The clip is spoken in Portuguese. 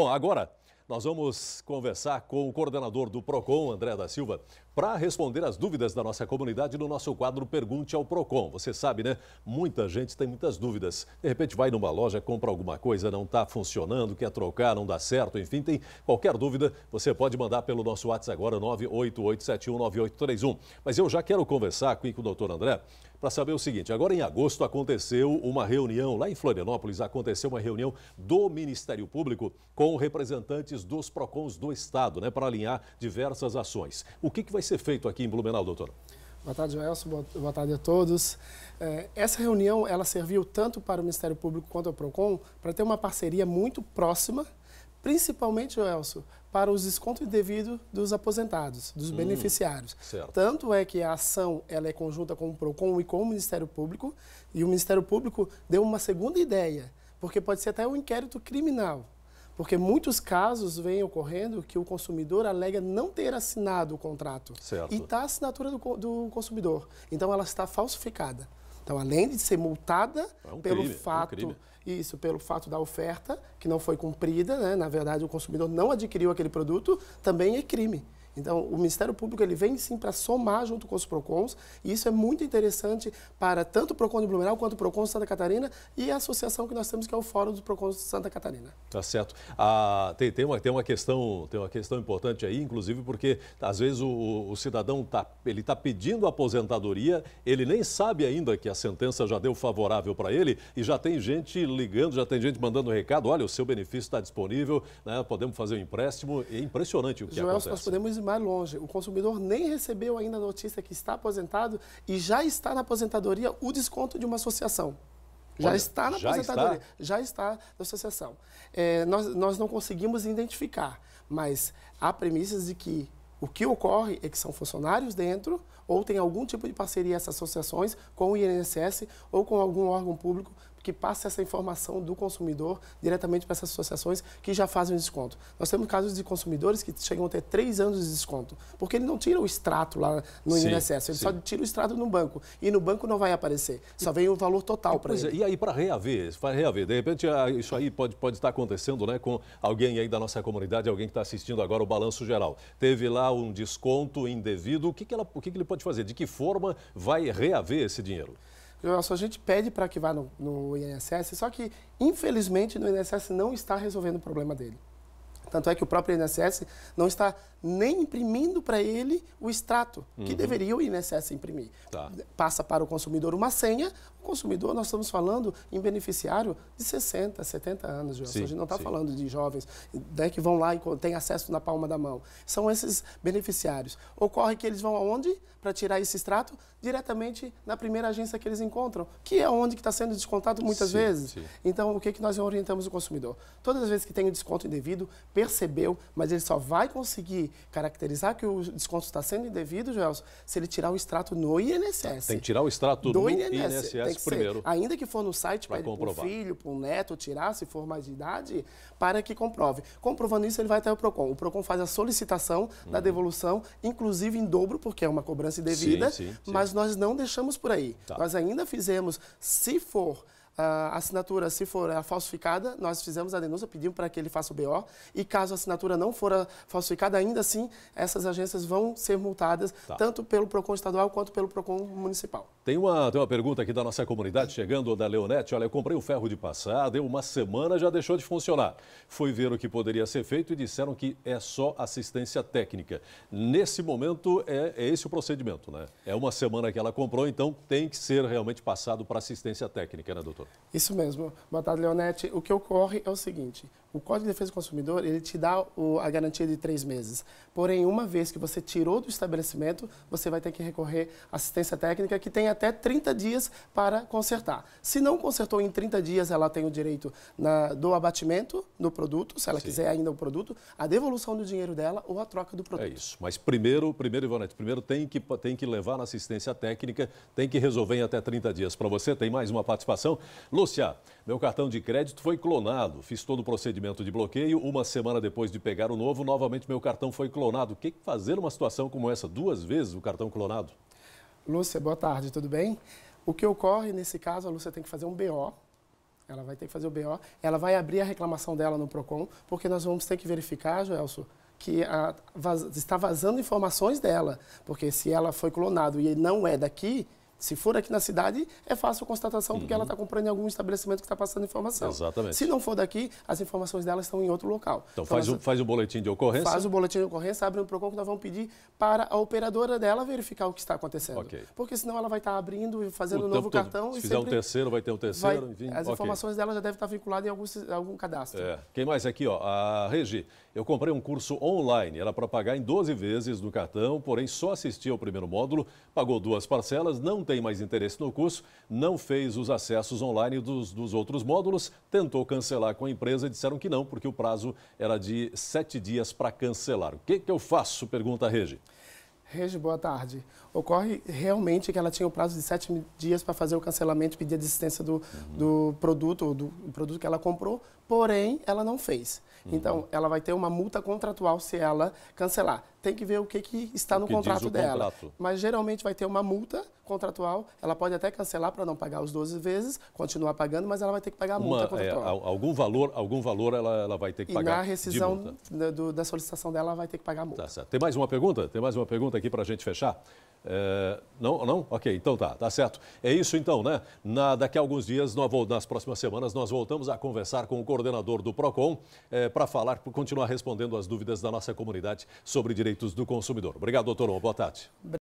Bom, agora nós vamos conversar com o coordenador do PROCON, André da Silva, para responder as dúvidas da nossa comunidade no nosso quadro Pergunte ao PROCON. Você sabe, né? Muita gente tem muitas dúvidas. De repente vai numa loja, compra alguma coisa, não está funcionando, quer trocar, não dá certo, enfim, tem qualquer dúvida, você pode mandar pelo nosso WhatsApp agora, 988719831. Mas eu já quero conversar aqui com o doutor André para saber o seguinte: agora em agosto aconteceu uma reunião, lá em Florianópolis, aconteceu uma reunião do Ministério Público com representantes dos PROCONs do Estado, né, para alinhar diversas ações. O que, que vai ser feito aqui em Blumenau, doutor? Boa tarde, Joelson. Boa tarde a todos. É, essa reunião ela serviu tanto para o Ministério Público quanto ao PROCON para ter uma parceria muito próxima principalmente, Elcio, para os descontos indevidos dos aposentados, dos hum, beneficiários. Certo. Tanto é que a ação ela é conjunta com o PROCON e com o Ministério Público, e o Ministério Público deu uma segunda ideia, porque pode ser até um inquérito criminal. Porque muitos casos vêm ocorrendo que o consumidor alega não ter assinado o contrato. Certo. E está a assinatura do, do consumidor. Então ela está falsificada. Então, além de ser multada é um pelo crime, fato é um isso pelo fato da oferta que não foi cumprida, né? na verdade o consumidor não adquiriu aquele produto, também é crime. Então, o Ministério Público ele vem sim para somar junto com os PROCONs, e isso é muito interessante para tanto o PROCON de Blumenau quanto o PROCON de Santa Catarina e a associação que nós temos, que é o Fórum do PROCON de Santa Catarina. Tá certo. Ah, tem, tem, uma, tem, uma questão, tem uma questão importante aí, inclusive porque às vezes o, o cidadão tá, ele está pedindo aposentadoria, ele nem sabe ainda que a sentença já deu favorável para ele e já tem gente ligando, já tem gente mandando recado, olha, o seu benefício está disponível, né, podemos fazer um empréstimo. É impressionante o que Joel, acontece. nós podemos mais longe. O consumidor nem recebeu ainda a notícia que está aposentado e já está na aposentadoria o desconto de uma associação. Já Olha, está na já aposentadoria, está? já está na associação. É, nós, nós não conseguimos identificar, mas há premissas de que o que ocorre é que são funcionários dentro ou tem algum tipo de parceria essas associações com o INSS ou com algum órgão público que passe essa informação do consumidor diretamente para essas associações que já fazem o desconto. Nós temos casos de consumidores que chegam até três anos de desconto, porque ele não tira o extrato lá no sim, INSS, ele sim. só tira o extrato no banco. E no banco não vai aparecer, só vem o valor total para é, ele. É, e aí, para reaver, para reaver, de repente ah, isso aí pode, pode estar acontecendo né, com alguém aí da nossa comunidade, alguém que está assistindo agora o Balanço Geral. Teve lá um desconto indevido, o que, que, ela, o que, que ele pode fazer? De que forma vai reaver esse dinheiro? Nossa, a gente pede para que vá no, no INSS, só que, infelizmente, no INSS não está resolvendo o problema dele. Tanto é que o próprio INSS não está nem imprimindo para ele o extrato, uhum. que deveria o INSS imprimir. Tá. Passa para o consumidor uma senha, o consumidor, nós estamos falando em beneficiário de 60, 70 anos, Joelson. A gente não está falando de jovens né, que vão lá e têm acesso na palma da mão. São esses beneficiários. Ocorre que eles vão aonde para tirar esse extrato? Diretamente na primeira agência que eles encontram, que é onde está sendo descontado muitas sim, vezes. Sim. Então, o que, que nós orientamos o consumidor? Todas as vezes que tem o desconto indevido, percebeu, mas ele só vai conseguir caracterizar que o desconto está sendo indevido, Gelson, se ele tirar o extrato no INSS. Tem que tirar o extrato do no INSS, INSS primeiro. Ser. ainda que for no site, para o filho, para o neto tirar, se for mais de idade, para que comprove. Comprovando isso, ele vai até o PROCON. O PROCON faz a solicitação uhum. da devolução, inclusive em dobro, porque é uma cobrança indevida, sim, sim, sim. mas nós não deixamos por aí. Tá. Nós ainda fizemos, se for a assinatura, se for é, falsificada, nós fizemos a denúncia, pedimos para que ele faça o BO. E caso a assinatura não for ah, falsificada, ainda assim, essas agências vão ser multadas, tá. tanto pelo PROCON estadual quanto pelo PROCON municipal. Tem uma, tem uma pergunta aqui da nossa comunidade, chegando da Leonete. Olha, eu comprei o ferro de passar, deu uma semana, já deixou de funcionar. Fui ver o que poderia ser feito e disseram que é só assistência técnica. Nesse momento, é, é esse o procedimento, né? É uma semana que ela comprou, então tem que ser realmente passado para assistência técnica, né, doutor? Isso mesmo. Boa tarde, Leonete. O que ocorre é o seguinte, o Código de Defesa do Consumidor, ele te dá o, a garantia de três meses. Porém, uma vez que você tirou do estabelecimento, você vai ter que recorrer à assistência técnica, que tem até 30 dias para consertar. Se não consertou em 30 dias, ela tem o direito na, do abatimento do produto, se ela Sim. quiser ainda o produto, a devolução do dinheiro dela ou a troca do produto. É isso. Mas primeiro, primeiro Ivanete, primeiro tem que, tem que levar na assistência técnica, tem que resolver em até 30 dias. Para você, tem mais uma participação. Lúcia, meu cartão de crédito foi clonado. Fiz todo o procedimento de bloqueio. Uma semana depois de pegar o novo, novamente meu cartão foi clonado. O que fazer numa situação como essa? Duas vezes o cartão clonado? Lúcia, boa tarde, tudo bem? O que ocorre nesse caso, a Lúcia tem que fazer um BO. Ela vai ter que fazer o BO. Ela vai abrir a reclamação dela no PROCON, porque nós vamos ter que verificar, Joelso, que a, vaz, está vazando informações dela. Porque se ela foi clonado e não é daqui, se for aqui na cidade, é fácil a constatação, uhum. porque ela está uhum. comprando em algum estabelecimento que está passando informação. Exatamente. Se não for daqui, as informações dela estão em outro local. Então, então faz, nós... o, faz o boletim de ocorrência? Faz o boletim de ocorrência, abre um PROCON que nós vamos pedir para a operadora dela verificar o que está acontecendo. Okay. Porque senão ela vai estar tá abrindo e fazendo o um novo todo. cartão. Se e fizer sempre... um terceiro, vai ter um terceiro, vai... enfim. As okay. informações dela já devem estar tá vinculadas em algum, algum cadastro. É. Quem mais aqui? Ó, a Regi. Eu comprei um curso online, era para pagar em 12 vezes no cartão, porém só assisti ao primeiro módulo, pagou duas parcelas, não tem mais interesse no curso, não fez os acessos online dos, dos outros módulos, tentou cancelar com a empresa e disseram que não, porque o prazo era de sete dias para cancelar. O que, que eu faço? Pergunta a Regi. Regi, boa tarde. Ocorre realmente que ela tinha o prazo de sete dias para fazer o cancelamento e pedir a desistência do, uhum. do produto, do produto que ela comprou, porém ela não fez. Uhum. Então, ela vai ter uma multa contratual se ela cancelar tem que ver o que, que está no que contrato dela. Contrato. Mas geralmente vai ter uma multa contratual, ela pode até cancelar para não pagar os 12 vezes, continuar pagando, mas ela vai ter que pagar a multa uma, é, contratual. É, algum valor, algum valor ela, ela vai ter que e pagar. E na rescisão da, do, da solicitação dela, ela vai ter que pagar a multa. Tá, tem mais uma pergunta? Tem mais uma pergunta aqui para a gente fechar? É, não, não? Ok, então tá, tá certo. É isso então, né? Na, daqui a alguns dias, nós, nas próximas semanas, nós voltamos a conversar com o coordenador do PROCON é, para falar, continuar respondendo as dúvidas da nossa comunidade sobre direitos do consumidor. Obrigado, doutor. Boa tarde.